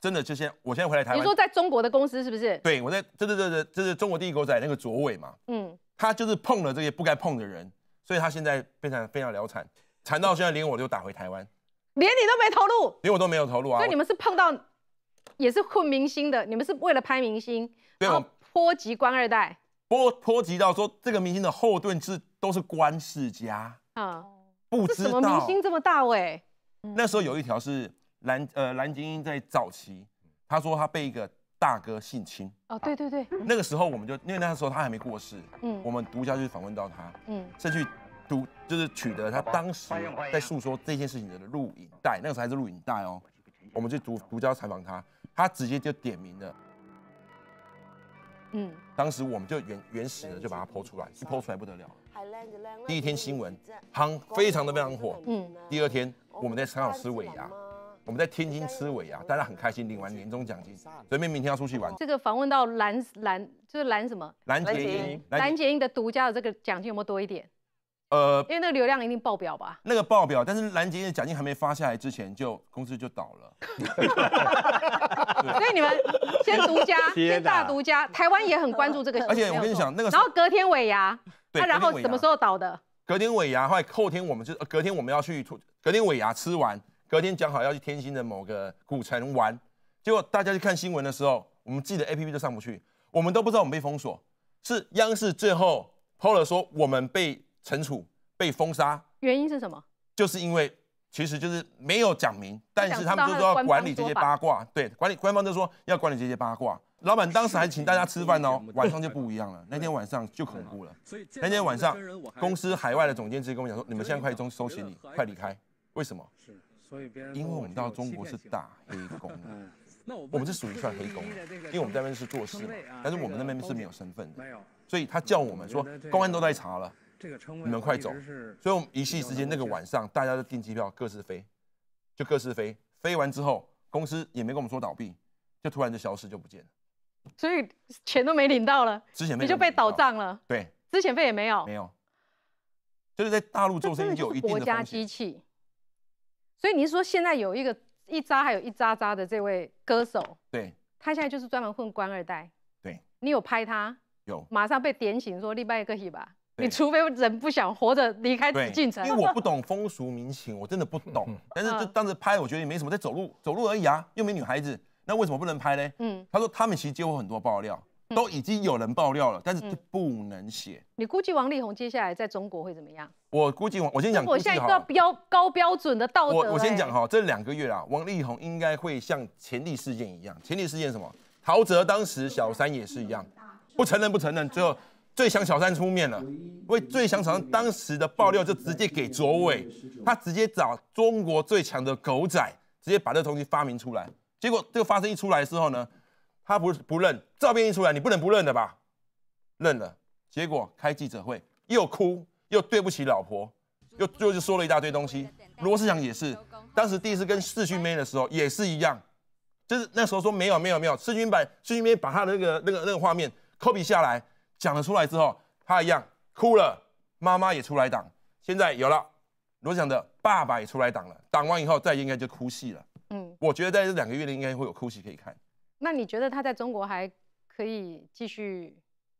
真的就先我先回来台湾。你说在中国的公司是不是？对，我在这这这这，这是中国第一狗仔那个卓伟嘛。嗯，他就是碰了这些不该碰的人。所以他现在非常非常潦惨，惨到现在连我都打回台湾，连你都没投入，连我都没有投入啊！所以你们是碰到，也是混明星的，你们是为了拍明星，然后波及官二代，波波及到说这个明星的后盾是都是官世家啊！不知道明星这么大哎，那时候有一条是蓝呃蓝晶晶在早期，他说他被一个大哥性侵哦，对对对，那个时候我们就因为那时候他还没过世，嗯，我们独家就访问到他，嗯，这去。读就是取得他当时在诉说这件事情的录影带，那个时候还是录影带哦。我们去独独家采访他，他直接就点名了。嗯，当时我们就原原始的就把它剖出来，一剖出来不得了第一天新闻汤非常的非常火。嗯，第二天我们在陈老吃尾牙，我们在天津吃尾牙，大家很开心领完年终奖金，准备明天要出去玩。这个访问到蓝蓝就是蓝什么？蓝洁英。蓝洁英的独家的这个奖金有没有多一点？呃，因为那个流量一定爆表吧？那个爆表，但是蓝洁瑛奖金还没发下来之前，就公司就倒了。所以你们先独家，先大独家。台湾也很关注这个。而且我跟你讲，那个然后隔天尾牙，对，然后什么时候倒的？隔天尾牙，后来后天我们就隔天我们要去，隔天尾牙吃完，隔天讲好要去天津的某个古城玩，结果大家去看新闻的时候，我们自己的 A P P 都上不去，我们都不知道我们被封锁，是央视最后 P O L 说我们被。惩处、被封杀，原因是什么？就是因为其实就是没有讲明，但是他们就说要管理这些八卦，对，管理官方就说要管理这些八卦。老板当时还请大家吃饭哦，晚上就不一样了，那天晚上就恐怖了。那天晚上，公司海外的总监直接跟我讲说：“你们现在快中收行李，快离开，为什么？因为我们到中国是打黑工，那我们是属于算黑工，因为我们在那边是做事嘛，但是我们那边是没有身份的，没有。所以他叫我们说，公安都在查了。”你们快走！所以我们一夕之间，那个晚上大家都订机票，各自飞，就各自飞。飞完之后，公司也没跟我们说倒闭，就突然就消失，就不见了。所以钱都没领到了，之前你就被倒账了。对，之前费也没有。没有，就是在大陆做生意，有一国家机器。所以你是说，现在有一个一扎还有一扎扎的这位歌手？对，他现在就是专门混官二代。对，你有拍他？有。马上被点醒说立拜个戏吧。你除非人不想活着离开紫禁城，因为我不懂风俗民情，我真的不懂。但是这当时拍，我觉得也没什么，在走路走路而已啊，又没女孩子，那为什么不能拍呢？嗯，他说他们其实接过很多爆料，都已经有人爆料了，但是不能写。你估计王力宏接下来在中国会怎么样？我估计我我先讲，我现在要标高标准的道德。我我先讲哈，这两个月啊，王力宏应该会像前例事件一样，前例事件什么？陶喆当时小三也是一样，不承认不承认，最后。最强小三出面了，为最强小三当时的爆料就直接给卓伟，他直接找中国最强的狗仔，直接把这东西发明出来。结果这个发生一出来之后呢，他不不认照片一出来，你不能不认的吧？认了，结果开记者会又哭又对不起老婆，又最后就说了一大堆东西。罗志祥也是，当时第一次跟世勋妹的时候也是一样，就是那时候说没有没有没有，世勋妹世勋妹把他的那个那个那个画面抠比下来。讲了出来之后，他一样哭了，妈妈也出来挡。现在有了罗翔的爸爸也出来挡了，挡完以后再应该就哭戏了。嗯，我觉得在这两个月内应该会有哭戏可以看。那你觉得他在中国还可以继续？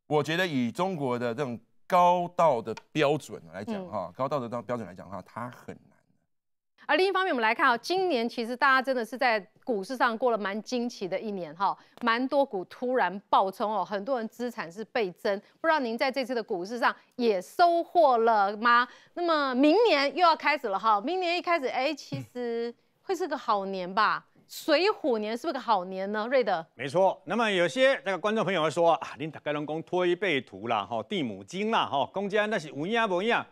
我觉得以中国的这种高道德标准来讲哈，高道德标准来讲哈，他很难。而另一方面我们来看哦，今年其实大家真的是在。股市上过了蛮惊奇的一年哈，蛮多股突然暴冲哦，很多人资产是倍增。不知道您在这次的股市上也收获了吗？那么明年又要开始了哈，明年一开始，哎，其实会是个好年吧？水虎年是不是个好年呢？瑞德，没错。那么有些那个观众朋友说啊，您大概能讲推背图啦，哈，地母经啦，哈，公家那是不一样不样。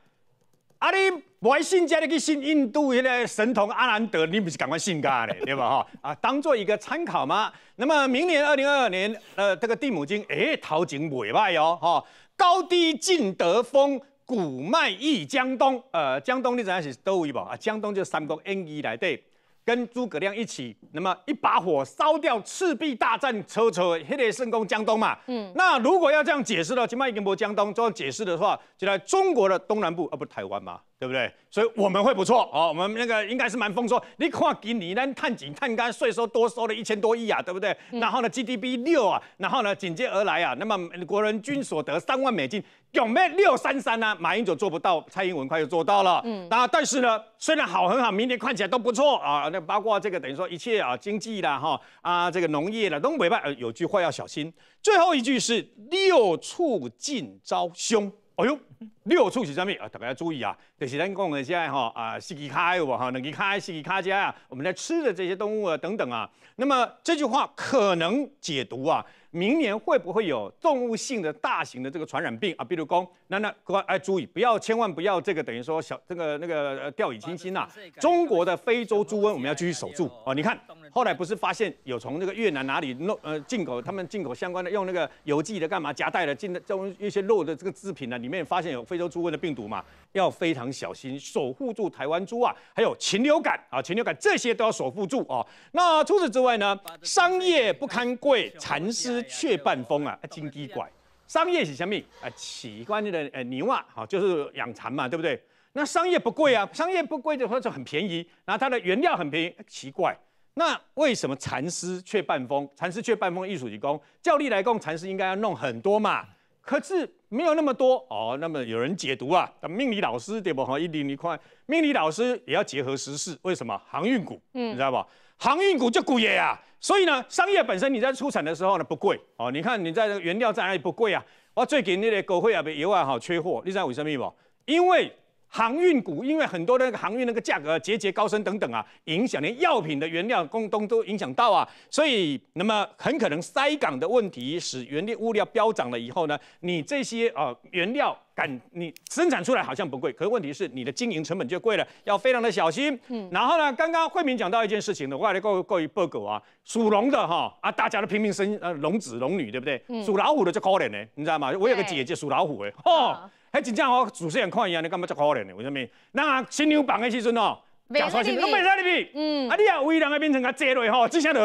啊你不信，加你去信印度那个神童阿兰德，你不是赶快信加嘞，对吧？哈啊，当做一个参考嘛。那么明年二零二二年，呃，这个地母金，哎，淘金尾歹哦，哈，高低尽得风，古迈忆江东。呃，江东你知样是都位一啊？江东就三国演义来对。跟诸葛亮一起，那么一把火烧掉赤壁大战，车车，嘿个圣功江东嘛。嗯，那如果要这样解释的话，起码也跟不江东这样解释的话，就在中国的东南部，而不是台湾嘛。对不对？所以我们会不错哦，我们那个应该是蛮丰收。你看今年呢，探井、探干税收多收了一千多亿啊，对不对？然后呢，GDP 六啊，然后呢，紧接而来啊，那么国人均所得三万美金，有没有六三三呢？马英九做不到，蔡英文快就做到了。嗯。那但是呢，虽然好很好，明年看起来都不错啊。那包括这个等于说一切啊，经济啦哈啊，这个农业啦，都北摆。有句话要小心，最后一句是六畜尽招凶。哎呦，六处是啥咪啊？大家要注意啊！就是咱讲的在哈啊，四季开，哈，季开四季开家啊，我们在吃的这些动物啊，等等啊。那么这句话可能解读啊。明年会不会有动物性的大型的这个传染病啊？比如公那那关哎，注意不要，千万不要这个等于说小这个那个掉以轻心呐。中国的非洲猪瘟我们要继续守住哦。你看后来不是发现有从那个越南哪里弄呃进口，他们进口相关的用那个邮寄的干嘛夹带的进的，用一些肉的这个制品呢，里面发现有非洲猪瘟的病毒嘛？要非常小心，守护住台湾猪啊！还有禽流感啊，禽流感这些都要守护住哦。那除此之外呢，商业不堪贵蚕丝。雀半蜂啊，金鸡怪。商业是什么？啊，奇怪的，呃，牛啊，好，就是养蚕嘛，对不对？那商业不贵啊，商业不贵的话就很便宜，然后它的原料很便宜，奇怪，那为什么蚕丝雀半峰？蚕丝雀半峰，艺术加工，教例来供蚕丝应该要弄很多嘛，可是没有那么多哦。那么有人解读啊，命理老师对不？哈，一零一块，命理老师也要结合时事，为什么航运股？嗯，你知道不？航运股就股爷啊。所以呢，商业本身你在出产的时候呢不贵哦，你看你在原料在哪里不贵啊，我最近那个狗会啊、油啊好缺货，你知道为什么？因为。航运股，因为很多那个航运那个价格节节高升等等啊，影响连药品的原料供都都影响到啊，所以那么很可能塞港的问题使原料物料飙涨了以后呢，你这些啊原料感你生产出来好像不贵，可是问题是你的经营成本就贵了，要非常的小心。嗯。然后呢，刚刚慧敏讲到一件事情的话，来告告一波狗啊，属龙的哈啊，大家都拼命生呃龙子龙女，对不对？嗯。属老虎的就可怜呢，你知道吗？我有个姐姐属老虎的，哦。还真正哦，主持人看伊安尼，感觉足可怜的，为什么？那啊，新娘房的时阵哦，假使是拢袂使去，嗯，啊，你啊，为人啊，变成个坐落吼，这少就。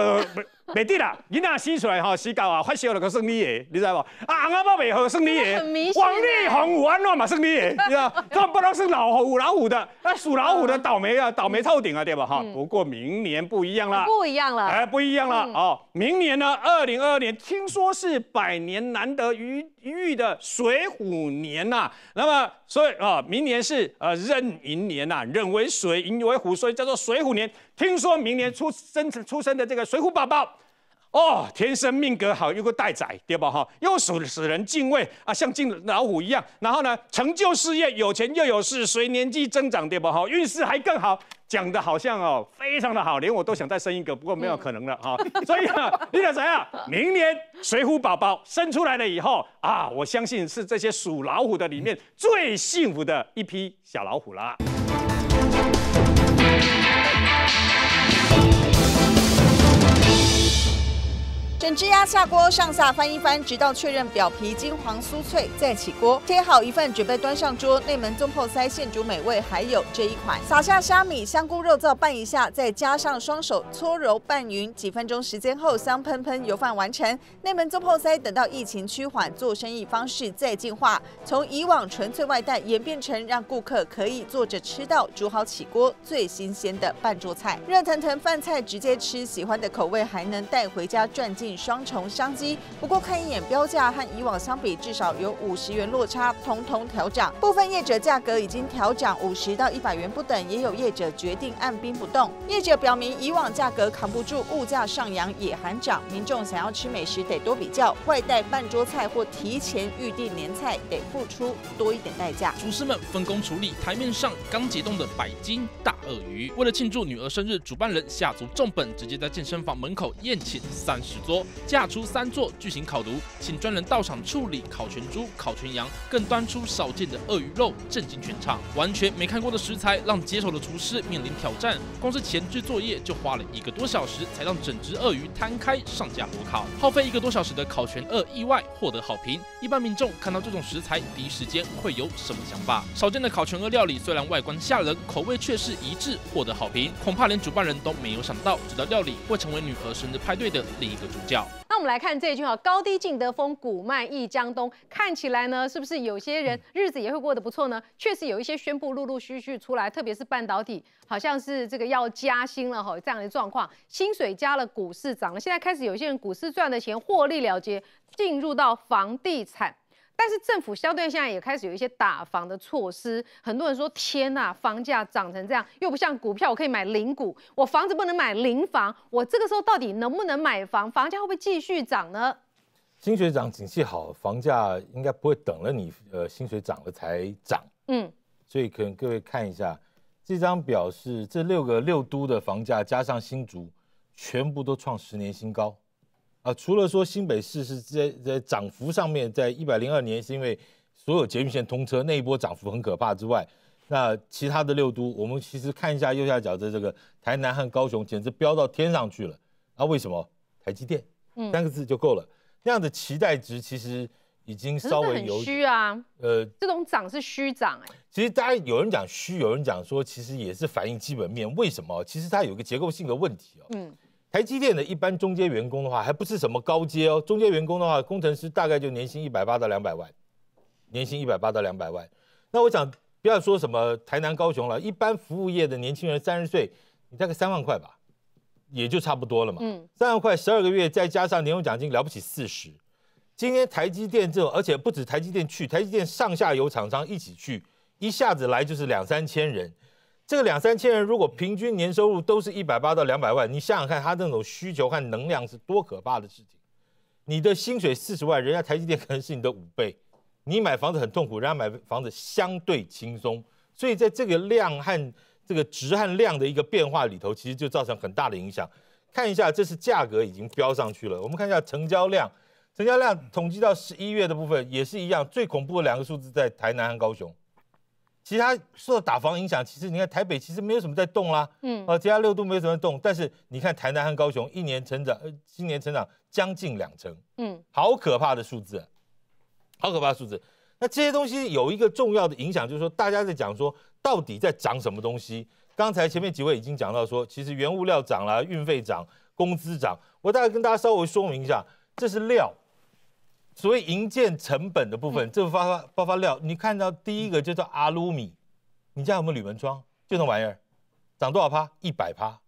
美得啦，囡仔生出来吼，洗到啊发烧就算你个，你知无？啊阿妈包好算你个，黄力宏有安乐嘛算你个，你知道？这不能是老虎老虎的？那属老虎的倒霉啊，倒霉透顶啊，对吧？哈，不过明年不一样啦，不一样了，哎，不一样了哦。明年呢，二零二二年，听说是百年难得一遇的水虎年呐。那么，所以啊，明年是呃壬寅年呐，壬为水，寅为虎，所以叫做水虎年。听说明年出生出生的这个水虎宝宝，哦，天生命格好，又个带崽，对吧？哈？又属使人敬畏啊，像敬老虎一样。然后呢，成就事业，有钱又有势，随年纪增长，对吧？哈？运势还更好。讲的好像哦，非常的好，连我都想再生一个，不过没有可能了哈。所以，你想怎样？明年水虎宝宝生出来了以后啊，我相信是这些属老虎的里面最幸福的一批小老虎啦。整只鸭下锅，上下翻一翻，直到确认表皮金黄酥脆，再起锅。切好一份，准备端上桌。内门中泡塞现煮美味，还有这一款，撒下虾米、香菇、肉燥拌一下，再加上双手搓揉拌匀，几分钟时间后，香喷喷油饭完成。内门中泡塞等到疫情趋缓，做生意方式再进化，从以往纯粹外带演变成让顾客可以坐着吃到煮好起锅最新鲜的半桌菜，热腾腾饭菜直接吃，喜欢的口味还能带回家转进。双重商机，不过看一眼标价和以往相比，至少有五十元落差，通通调涨。部分业者价格已经调涨五十到一百元不等，也有业者决定按兵不动。业者表明，以往价格扛不住物价上扬也还涨，民众想要吃美食得多比较，外带半桌菜或提前预定年菜得付出多一点代价。厨师们分工处理台面上刚解冻的百斤大鳄鱼，为了庆祝女儿生日，主办人下足重本，直接在健身房门口宴请三十桌。架出三座巨型烤炉，请专人到场处理烤全猪、烤全羊，更端出少见的鳄鱼肉，震惊全场。完全没看过的食材，让接手的厨师面临挑战。光是前置作业就花了一个多小时，才让整只鳄鱼摊开上架火烤。耗费一个多小时的烤全鳄意外获得好评。一般民众看到这种食材，第一时间会有什么想法？少见的烤全鳄料理虽然外观吓人，口味却是一致获得好评。恐怕连主办人都没有想到，这道料理会成为女儿生日派对的另一个主角。那我们来看这一句哈，高低尽得风，古卖一江东。看起来呢，是不是有些人日子也会过得不错呢？确实有一些宣布陆陆续续出来，特别是半导体，好像是这个要加薪了哈，这样的状况，薪水加了，股市涨了，现在开始有些人股市赚的钱获利了结，进入到房地产。但是政府相对现在也开始有一些打房的措施，很多人说天呐，房价涨成这样，又不像股票我可以买零股，我房子不能买零房，我这个时候到底能不能买房？房价会不会继续涨呢？薪水涨，景气好，房价应该不会等了你。呃，薪水涨了才涨，嗯，所以可能各位看一下这张表，是这六个六都的房价加上新竹，全部都创十年新高。啊，除了说新北市是在在涨幅上面，在一百零二年是因为所有捷运线通车那一波涨幅很可怕之外，那其他的六都，我们其实看一下右下角的这个台南和高雄，简直飙到天上去了。啊，为什么？台积电，嗯，三个字就够了。那样的期待值其实已经稍微有虚啊，呃，这种涨是虚涨哎。其实大家有人讲虚，有人讲说其实也是反映基本面。为什么？其实它有个结构性的问题哦，嗯。台积电的一般中阶员工的话，还不是什么高阶哦。中阶员工的话，工程师大概就年薪一百八到两百万，年薪一百八到两百万。那我想不要说什么台南、高雄了，一般服务业的年轻人三十岁，你大概三万块吧，也就差不多了嘛。嗯，三万块十二个月，再加上年终奖金，了不起四十。今天台积电这种，而且不止台积电去，台积电上下游厂商一起去，一下子来就是两三千人。这个两三千人如果平均年收入都是一百八到两百万，你想想看，他那种需求和能量是多可怕的事情。你的薪水四十万，人家台积电可能是你的五倍，你买房子很痛苦，人家买房子相对轻松。所以在这个量和这个值和量的一个变化里头，其实就造成很大的影响。看一下，这是价格已经飙上去了。我们看一下成交量，成交量统计到十一月的部分也是一样，最恐怖的两个数字在台南和高雄。其他受到打房影响，其实你看台北其实没有什么在动啦，嗯，啊其他六都没有什么动，但是你看台南和高雄一年成长，今年成长将近两成，嗯，好可怕的数字，好可怕的数字。那这些东西有一个重要的影响，就是说大家在讲说到底在涨什么东西。刚才前面几位已经讲到说，其实原物料涨了，运费涨，工资涨。我大概跟大家稍微说明一下，这是料。所谓营建成本的部分，这发发爆发料，你看到第一个就叫阿鲁米，你家有没铝门窗？就那玩意儿，涨多少趴？一百趴，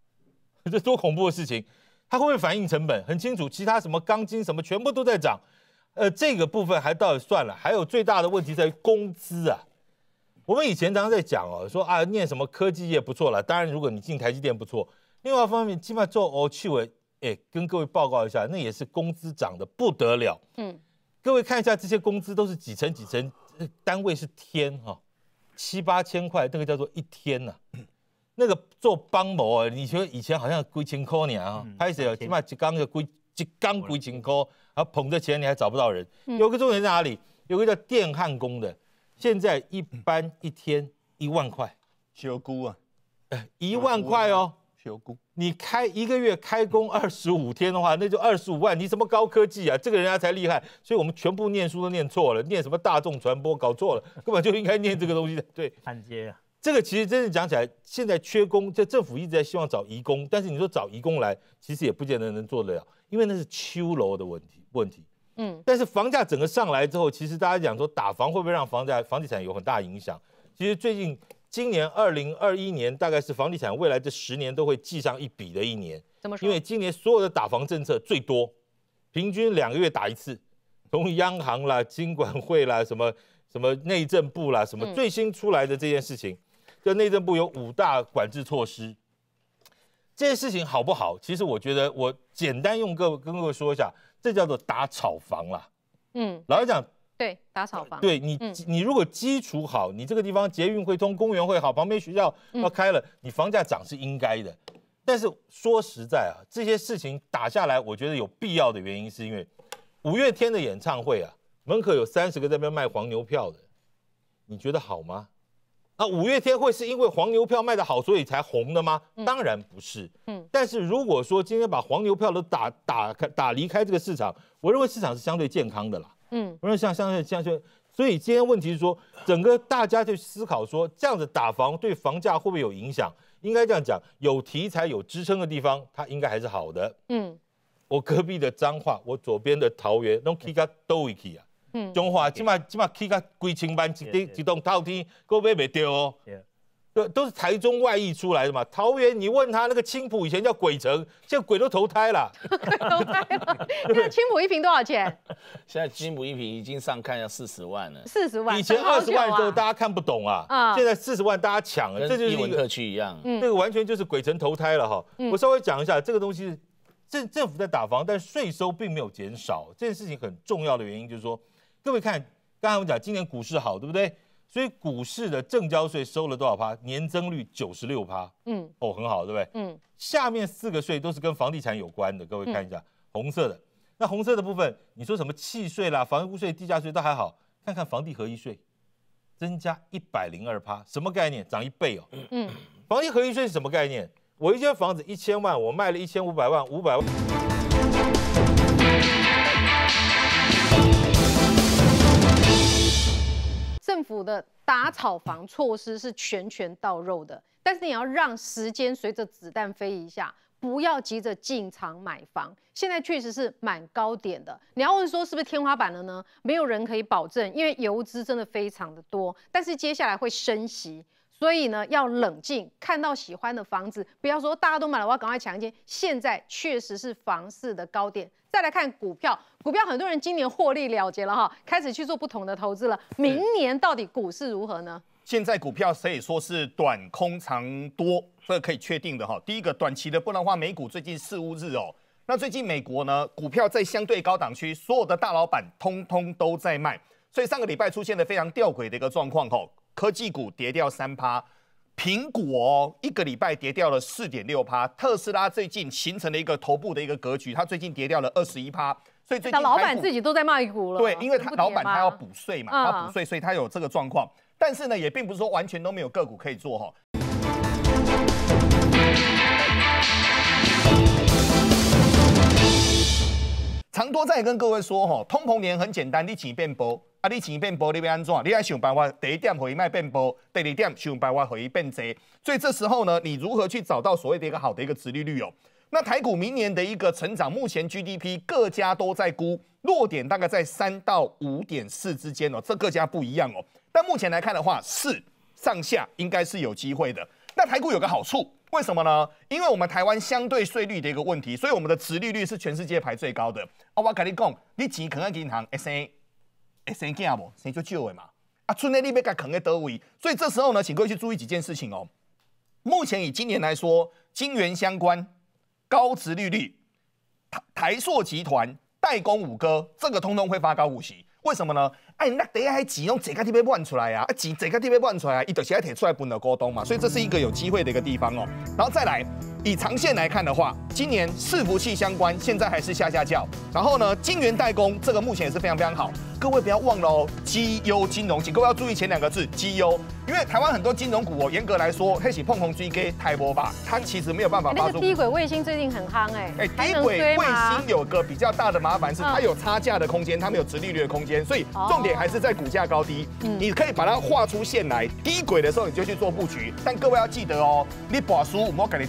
这多恐怖的事情！它会不会反映成本？很清楚，其他什么钢筋什么全部都在涨，呃，这个部分还倒算了。还有最大的问题在工资啊！我们以前常常在讲哦，说啊，念什么科技业不错了，当然如果你进台积电不错。另外一方面，起码做哦，去味，哎，跟各位报告一下，那也是工资涨得不得了，嗯。各位看一下，这些工资都是几层几层，单位是天哈，七八千块，那个叫做一天呐。那个做帮某啊，你说以前好像几千块呢哈，开始起码一缸要规一缸几千块，然后捧着钱你还找不到人。有个重点在哪里？有个叫电焊工的，现在一般一天一万块。小姑啊，一万块哦。小姑。你开一个月开工二十五天的话，那就二十五万。你什么高科技啊？这个人家才厉害。所以我们全部念书都念错了，念什么大众传播，搞错了，根本就应该念这个东西。对，焊接啊。这个其实真正讲起来，现在缺工，这政府一直在希望找移工，但是你说找移工来，其实也不见得能做得了，因为那是秋楼的问题问题。嗯，但是房价整个上来之后，其实大家讲说打房会不会让房价房地产有很大影响？其实最近。今年二零二一年大概是房地产未来这十年都会记上一笔的一年。怎么说？因为今年所有的打房政策最多，平均两个月打一次，从央行啦、金管会啦、什么什么内政部啦，什么最新出来的这件事情，就内政部有五大管制措施。这件事情好不好？其实我觉得，我简单用各位跟各位说一下，这叫做打炒房啦。嗯。老实讲。对，打扫房。对你，你如果基础好，你这个地方捷运会通，公园会好，旁边学校要开了，你房价涨是应该的。但是说实在啊，这些事情打下来，我觉得有必要的原因是因为，五月天的演唱会啊，门口有三十个在那边卖黄牛票的，你觉得好吗？那五月天会是因为黄牛票卖的好所以才红的吗？当然不是。嗯，但是如果说今天把黄牛票都打打开打离开这个市场，我认为市场是相对健康的啦。嗯，不是像像像像，所以今天问题是说，整个大家就思考说，这样子打房对房价会不会有影响？应该这样讲，有题材有支撑的地方，它应该还是好的。嗯，我隔壁的彰化，我左边的桃园，拢起个都起啊。嗯，彰化即马即马起个规千万一地一栋透天，佫买袂著。对，都是台中外溢出来的嘛。桃园，你问他那个青浦以前叫鬼城，现在鬼都投胎了，投胎了。那青浦一瓶多少钱？现在青浦一瓶已经上看要四十万了，四十万，以前二十万候大家看不懂啊。啊。现在四十万大家抢，这就是一文特区一样，那个完全就是鬼城投胎了哈。我稍微讲一下这个东西，政政府在打房，但税收并没有减少。这件事情很重要的原因就是说，各位看，刚才我讲今年股市好，对不对？所以股市的正交税收了多少趴？年增率九十六趴。嗯，哦，很好，对不对？嗯，下面四个税都是跟房地产有关的，各位看一下红色的。那红色的部分，你说什么契税啦、房屋税、地价税都还好，看看房地合一税，增加一百零二趴，什么概念？涨一倍哦。嗯，房地合一税是什么概念？我一间房子一千万，我卖了一千五百万，五百万。政府的打炒房措施是拳拳到肉的，但是你要让时间随着子弹飞一下，不要急着进场买房。现在确实是蛮高点的，你要问说是不是天花板了呢？没有人可以保证，因为游资真的非常的多，但是接下来会升息。所以呢，要冷静。看到喜欢的房子，不要说大家都买了，我要赶快抢一间。现在确实是房市的高点。再来看股票，股票很多人今年获利了结了哈，开始去做不同的投资了。明年到底股市如何呢？现在股票可以说是短空长多，这是可以确定的哈。第一个短期的，不然的话，美股最近四五日哦，那最近美国呢，股票在相对高档区，所有的大老板通通都在卖，所以上个礼拜出现了非常吊诡的一个状况哈。科技股跌掉三趴，苹果一个礼拜跌掉了四点六趴，特斯拉最近形成了一个头部的一个格局，它最近跌掉了二十一趴，所以最近老板自己都在卖股了，对，因为他老板他要补税嘛，他补税，所以他有这个状况，但是呢，也并不是说完全都没有个股可以做哈。常多再跟各位说吼，通膨年很简单，你钱变薄啊，你钱变薄你变安怎？你要想办法第一点回卖变薄，第二点想办法回变贼。所以这时候呢，你如何去找到所谓的一个好的一个殖利率哦？那台股明年的一个成长，目前 GDP 各家都在估，落点大概在三到五点四之间哦，这各家不一样哦。但目前来看的话，四上下应该是有机会的。那台股有个好处，为什么呢？因为我们台湾相对税率的一个问题，所以我们的殖利率是全世界排最高的。啊，我跟你讲，你钱可能银行，哎生，哎生鸡啊不生就少的嘛。啊，像那你们挤可能在多位，所以这时候呢，请各位去注意几件事情哦。目前以今年来说，金元相关、高值利率、台台硕集团、代工五哥，这个通通会发高股息，为什么呢？哎，那底下还几用整个地被搬出来啊？啊，几这个地被搬出来啊？伊就现在铁出来搬到高东嘛，所以这是一个有机会的一个地方哦。然后再来以长线来看的话，今年伺服器相关现在还是下下叫，然后呢，晶圆代工这个目前也是非常非常好。各位不要忘了哦，G U 金融，请各位要注意前两个字 G U，因为台湾很多金融股哦，严格来说黑市碰碰 G K 太波吧，它其实没有办法。那个低轨卫星最近很夯哎。哎，低轨卫星有个比较大的麻烦是它有差价的空间，它没有直利率的空间，所以重。还是在股价高低，你可以把它画出线来。低轨的时候你就去做布局，但各位要记得哦，你把书摸给你。